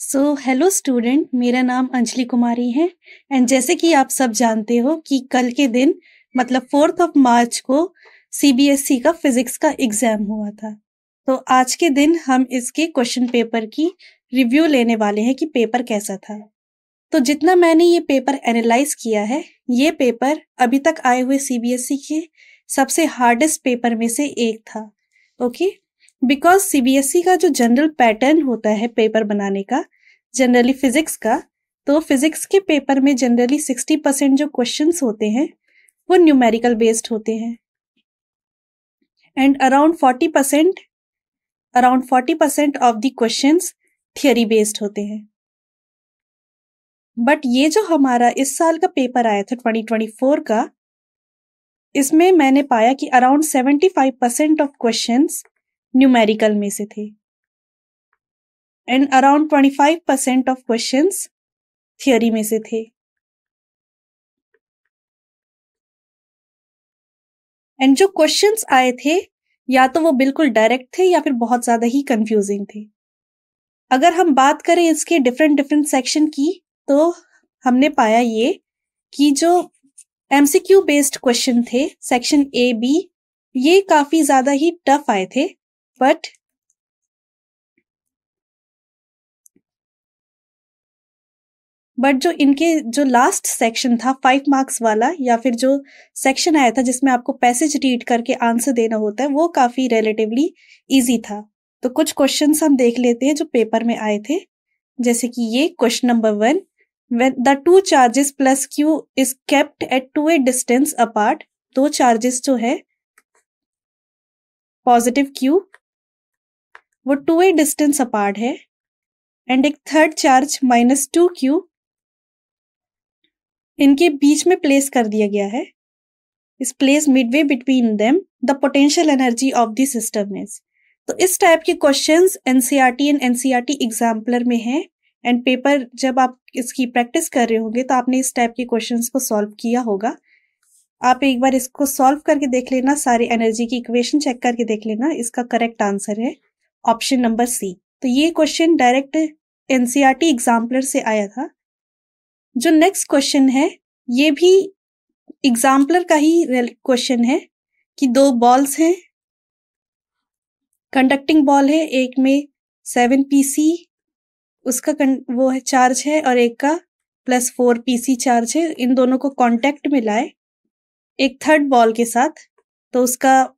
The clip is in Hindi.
सो हेलो स्टूडेंट मेरा नाम अंजलि कुमारी है एंड जैसे कि आप सब जानते हो कि कल के दिन मतलब फोर्थ ऑफ मार्च को सीबीएसई e का फिजिक्स का एग्जाम हुआ था तो आज के दिन हम इसके क्वेश्चन पेपर की रिव्यू लेने वाले हैं कि पेपर कैसा था तो जितना मैंने ये पेपर एनालाइज किया है ये पेपर अभी तक आए हुए सीबीएसई e के सबसे हार्डेस्ट पेपर में से एक था ओके बिकॉज सीबीएसई का जो जनरल पैटर्न होता है पेपर बनाने का जनरली फिजिक्स का तो फिजिक्स के पेपर में जनरली सिक्सटी परसेंट जो क्वेश्चन होते हैं वो न्यूमेरिकल बेस्ड होते हैं and around forty percent around forty percent of the question theory based होते हैं बट ये जो हमारा इस साल का पेपर आया था ट्वेंटी ट्वेंटी फोर का इसमें मैंने पाया कि around seventy five percent of question numerical में से थे and around 25 percent of question theory में से थे एंड जो क्वेश्चन आए थे या तो वो बिल्कुल डायरेक्ट थे या फिर बहुत ज्यादा ही कंफ्यूजिंग थे अगर हम बात करें इसके डिफरेंट डिफरेंट सेक्शन की तो हमने पाया ये कि जो एमसीक्यू बेस्ड क्वेश्चन थे सेक्शन ए बी ये काफी ज्यादा ही टफ आए थे बट बट जो इनके जो लास्ट सेक्शन था फाइव मार्क्स वाला या फिर जो सेक्शन आया था जिसमें आपको पैसेज रीड करके आंसर देना होता है वो काफ़ी रिलेटिवली ईजी था तो कुछ क्वेश्चन हम देख लेते हैं जो पेपर में आए थे जैसे कि ये question number one when the two charges plus Q is kept at two a distance apart दो चार्जेस जो है पॉजिटिव क्यू वो टू ए डिस्टेंस अपार्ट है एंड एक third charge minus two Q इनके बीच में प्लेस कर दिया गया है इस place midway between them the potential energy of the system is तो इस टाइप के questions NCERT and NCERT exemplar में है एंड पेपर जब आप इसकी प्रैक्टिस कर रहे होंगे तो आपने इस टाइप के क्वेश्चंस को सॉल्व किया होगा आप एक बार इसको सॉल्व करके देख लेना सारे एनर्जी की इक्वेशन चेक करके देख लेना इसका करेक्ट आंसर है ऑप्शन नंबर सी तो ये क्वेश्चन डायरेक्ट टी एग्जाम्पलर से आया था जो नेक्स्ट क्वेश्चन है ये भी एग्जाम्पलर का ही क्वेश्चन है कि दो बॉल्स हैं कंडक्टिंग बॉल है एक में सेवन पीसी उसका वो है चार्ज है और एक का प्लस फोर पीसी चार्ज है इन दोनों को कांटेक्ट में लाए एक थर्ड बॉल के साथ तो उसका